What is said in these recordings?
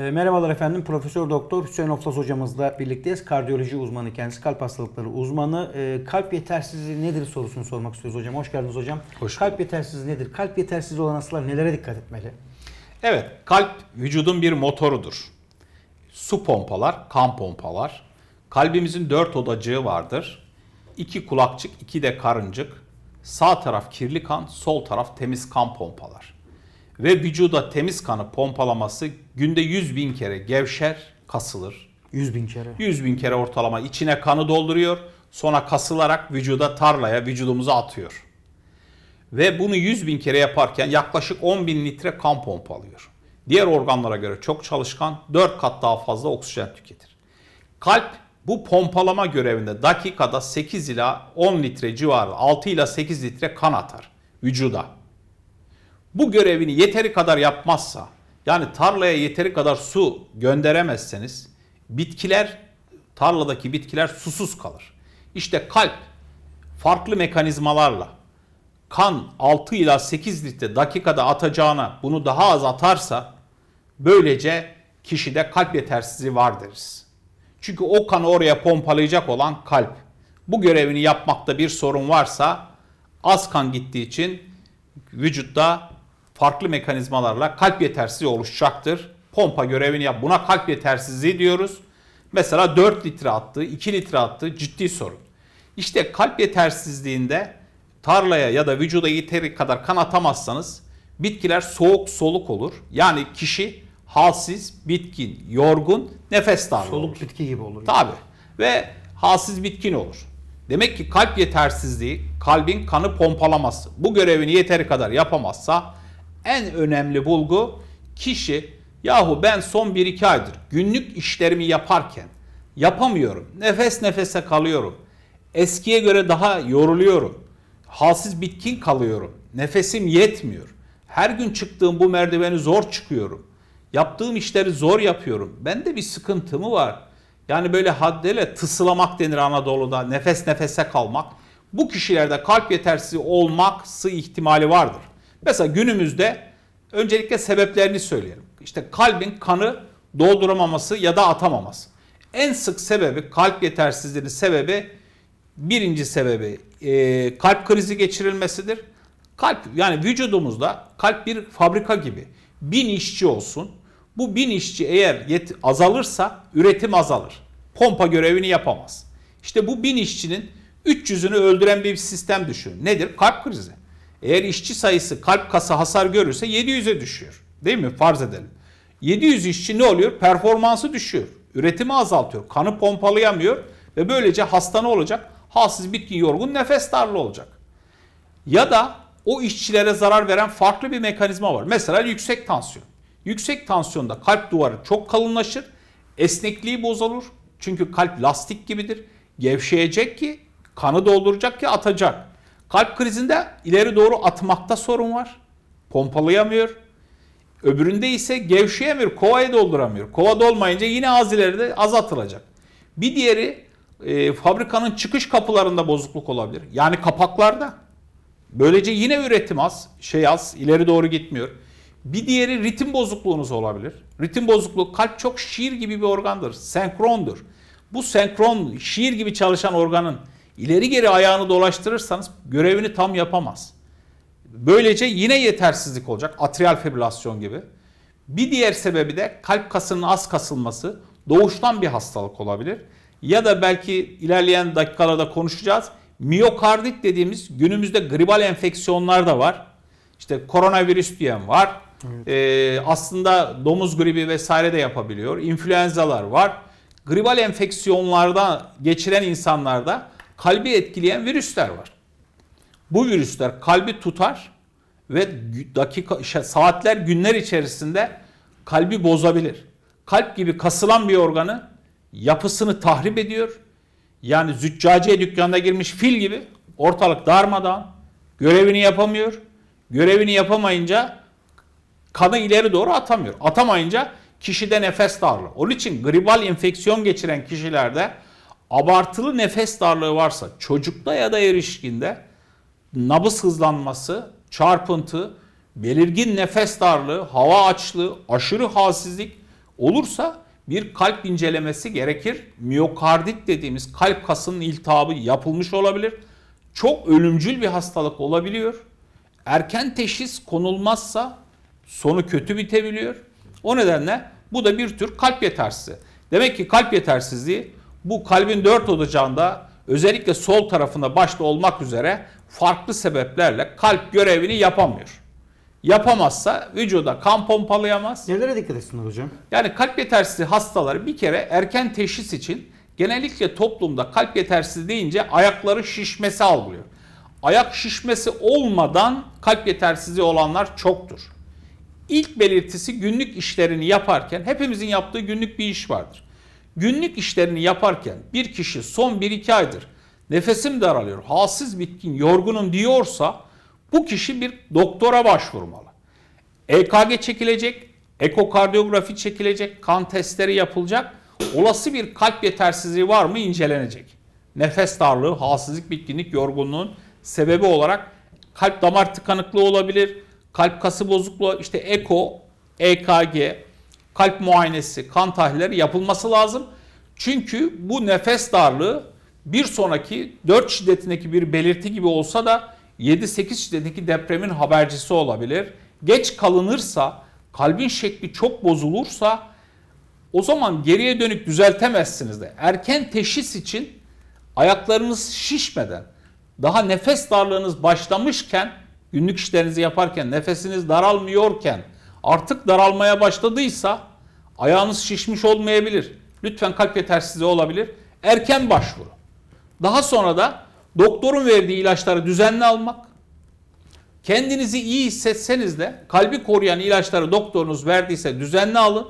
Ee, merhabalar efendim. Profesör Doktor Hüseyin Oflas hocamızla birlikteyiz. Kardiyoloji uzmanı kendisi, kalp hastalıkları uzmanı. Ee, kalp yetersizliği nedir sorusunu sormak istiyoruz hocam. Hoş geldiniz hocam. Hoş kalp yetersizliği nedir? Kalp yetersizliği olan hastalar nelere dikkat etmeli? Evet, kalp vücudun bir motorudur. Su pompalar, kan pompalar. Kalbimizin dört odacığı vardır. İki kulakçık, iki de karıncık. Sağ taraf kirli kan, sol taraf temiz kan pompalar ve vücuda temiz kanı pompalaması günde 100 bin kere gevşer, kasılır. 100 bin kere. 100 bin kere ortalama içine kanı dolduruyor. Sonra kasılarak vücuda tarlaya vücudumuza atıyor. Ve bunu 100 bin kere yaparken yaklaşık 10 bin litre kan pompalıyor. Diğer organlara göre çok çalışkan 4 kat daha fazla oksijen tüketir. Kalp bu pompalama görevinde dakikada 8 ila 10 litre civarı 6 ila 8 litre kan atar vücuda bu görevini yeteri kadar yapmazsa yani tarlaya yeteri kadar su gönderemezseniz bitkiler tarladaki bitkiler susuz kalır. İşte kalp farklı mekanizmalarla kan 6 ila 8 litre dakikada atacağına bunu daha az atarsa böylece kişide kalp yetersizliği var deriz. Çünkü o kanı oraya pompalayacak olan kalp. Bu görevini yapmakta bir sorun varsa az kan gittiği için vücutta farklı mekanizmalarla kalp yetersizliği oluşacaktır. Pompa görevini yap. Buna kalp yetersizliği diyoruz. Mesela 4 litre attı, 2 litre attı ciddi sorun. İşte kalp yetersizliğinde tarlaya ya da vücuda yeteri kadar kan atamazsanız bitkiler soğuk soluk olur. Yani kişi halsiz, bitkin, yorgun, nefes darlığı Soluk olur. bitki gibi olur. Tabii. Ve halsiz bitkin olur. Demek ki kalp yetersizliği kalbin kanı pompalaması. Bu görevini yeteri kadar yapamazsa en önemli bulgu kişi yahu ben son 1-2 aydır günlük işlerimi yaparken yapamıyorum. Nefes nefese kalıyorum. Eskiye göre daha yoruluyorum. Halsiz bitkin kalıyorum. Nefesim yetmiyor. Her gün çıktığım bu merdiveni zor çıkıyorum. Yaptığım işleri zor yapıyorum. Bende bir sıkıntımı var? Yani böyle haddele tısılamak denir Anadolu'da. Nefes nefese kalmak. Bu kişilerde kalp yetersizliği olması ihtimali vardır. Mesela günümüzde öncelikle sebeplerini söyleyelim. İşte kalbin kanı dolduramaması ya da atamaması. En sık sebebi kalp yetersizliğinin sebebi birinci sebebi e, kalp krizi geçirilmesidir. Kalp yani vücudumuzda kalp bir fabrika gibi. Bin işçi olsun. Bu bin işçi eğer yet, azalırsa üretim azalır. Pompa görevini yapamaz. İşte bu bin işçinin 300'ünü öldüren bir sistem düşünün. Nedir? Kalp krizi. Eğer işçi sayısı kalp kası hasar görürse 700'e düşüyor. Değil mi? Farz edelim. 700 işçi ne oluyor? Performansı düşüyor. Üretimi azaltıyor. Kanı pompalayamıyor ve böylece hasta ne olacak? Halsiz bitkin yorgun nefes darlı olacak. Ya da o işçilere zarar veren farklı bir mekanizma var. Mesela yüksek tansiyon. Yüksek tansiyonda kalp duvarı çok kalınlaşır. Esnekliği bozulur. Çünkü kalp lastik gibidir. Gevşeyecek ki kanı dolduracak ki atacak. Kalp krizinde ileri doğru atmakta sorun var. Pompalayamıyor. Öbüründe ise gevşeyemiyor, kovayı dolduramıyor. Kova dolmayınca yine az ileride az atılacak. Bir diğeri e, fabrikanın çıkış kapılarında bozukluk olabilir. Yani kapaklarda. Böylece yine üretim az, şey az, ileri doğru gitmiyor. Bir diğeri ritim bozukluğunuz olabilir. Ritim bozukluğu kalp çok şiir gibi bir organdır, senkrondur. Bu senkron, şiir gibi çalışan organın İleri geri ayağını dolaştırırsanız görevini tam yapamaz. Böylece yine yetersizlik olacak atrial fibrilasyon gibi. Bir diğer sebebi de kalp kasının az kasılması doğuştan bir hastalık olabilir. Ya da belki ilerleyen dakikalarda konuşacağız. Miyokardit dediğimiz günümüzde gribal enfeksiyonlar da var. İşte koronavirüs diyen var. Evet. Ee, aslında domuz gribi vesaire de yapabiliyor. İnfluenzalar var. Gribal enfeksiyonlarda geçiren insanlarda kalbi etkileyen virüsler var. Bu virüsler kalbi tutar ve dakika saatler günler içerisinde kalbi bozabilir. Kalp gibi kasılan bir organı yapısını tahrip ediyor. Yani züccaciye dükkanına girmiş fil gibi ortalık darmadan görevini yapamıyor. Görevini yapamayınca kanı ileri doğru atamıyor. Atamayınca kişide nefes darlığı. Onun için gribal enfeksiyon geçiren kişilerde abartılı nefes darlığı varsa çocukta ya da erişkinde nabız hızlanması, çarpıntı, belirgin nefes darlığı, hava açlığı, aşırı halsizlik olursa bir kalp incelemesi gerekir. Miyokardit dediğimiz kalp kasının iltihabı yapılmış olabilir. Çok ölümcül bir hastalık olabiliyor. Erken teşhis konulmazsa sonu kötü bitebiliyor. O nedenle bu da bir tür kalp yetersizliği. Demek ki kalp yetersizliği bu kalbin dört odacağında özellikle sol tarafında başta olmak üzere farklı sebeplerle kalp görevini yapamıyor. Yapamazsa vücuda kan pompalayamaz. Nelere dikkat etsinler hocam? Yani kalp yetersizliği hastaları bir kere erken teşhis için genellikle toplumda kalp yetersiz deyince ayakları şişmesi algılıyor. Ayak şişmesi olmadan kalp yetersizliği olanlar çoktur. İlk belirtisi günlük işlerini yaparken hepimizin yaptığı günlük bir iş vardır. Günlük işlerini yaparken bir kişi son 1-2 aydır nefesim daralıyor, halsiz bitkin, yorgunum diyorsa bu kişi bir doktora başvurmalı. EKG çekilecek, ekokardiyografi çekilecek, kan testleri yapılacak. Olası bir kalp yetersizliği var mı incelenecek. Nefes darlığı, halsizlik, bitkinlik, yorgunluğun sebebi olarak kalp damar tıkanıklığı olabilir, kalp kası bozukluğu, işte eko, EKG, kalp muayenesi, kan tahlilleri yapılması lazım. Çünkü bu nefes darlığı bir sonraki 4 şiddetindeki bir belirti gibi olsa da 7-8 şiddetindeki depremin habercisi olabilir. Geç kalınırsa, kalbin şekli çok bozulursa o zaman geriye dönük düzeltemezsiniz de. Erken teşhis için ayaklarınız şişmeden, daha nefes darlığınız başlamışken, günlük işlerinizi yaparken, nefesiniz daralmıyorken artık daralmaya başladıysa ayağınız şişmiş olmayabilir. Lütfen kalp yetersizliği olabilir. Erken başvuru. Daha sonra da doktorun verdiği ilaçları düzenli almak. Kendinizi iyi hissetseniz de kalbi koruyan ilaçları doktorunuz verdiyse düzenli alın.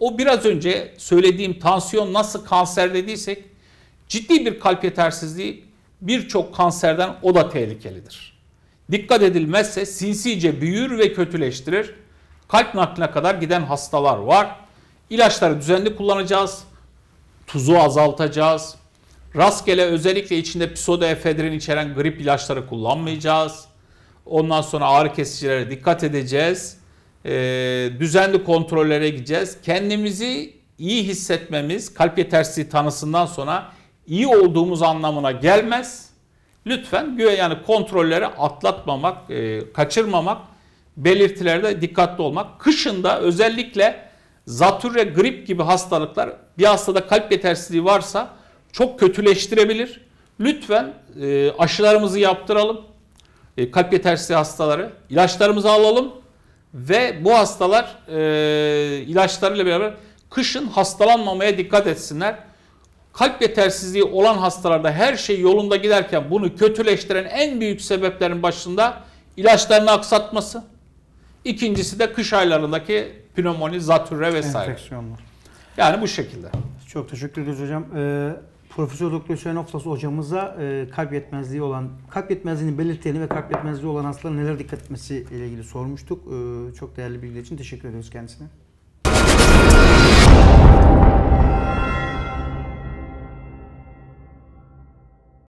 O biraz önce söylediğim tansiyon nasıl kanser dediysek ciddi bir kalp yetersizliği birçok kanserden o da tehlikelidir. Dikkat edilmezse sinsice büyür ve kötüleştirir kalp nakline kadar giden hastalar var. İlaçları düzenli kullanacağız. Tuzu azaltacağız. Rastgele özellikle içinde pseudoefedrin içeren grip ilaçları kullanmayacağız. Ondan sonra ağrı kesicilere dikkat edeceğiz. Ee, düzenli kontrollere gideceğiz. Kendimizi iyi hissetmemiz kalp yetersizliği tanısından sonra iyi olduğumuz anlamına gelmez. Lütfen yani kontrolleri atlatmamak, e, kaçırmamak belirtilerde dikkatli olmak. Kışında özellikle zatürre, grip gibi hastalıklar bir hastada kalp yetersizliği varsa çok kötüleştirebilir. Lütfen e, aşılarımızı yaptıralım. E, kalp yetersizliği hastaları. ilaçlarımızı alalım ve bu hastalar e, ilaçlarıyla beraber kışın hastalanmamaya dikkat etsinler. Kalp yetersizliği olan hastalarda her şey yolunda giderken bunu kötüleştiren en büyük sebeplerin başında ilaçlarını aksatması, İkincisi de kış aylarındaki pnömoni, zatürre vesaire. Enfeksiyonlar. Yani bu şekilde. Çok teşekkür ederiz hocam. Ee, Profesör Doktor Hüseyin Oflas hocamıza e, kalp yetmezliği olan, kalp yetmezliğini belirteni ve kalp yetmezliği olan hastalara neler dikkat etmesi ile ilgili sormuştuk. E, çok değerli bilgiler için teşekkür ediyoruz kendisine.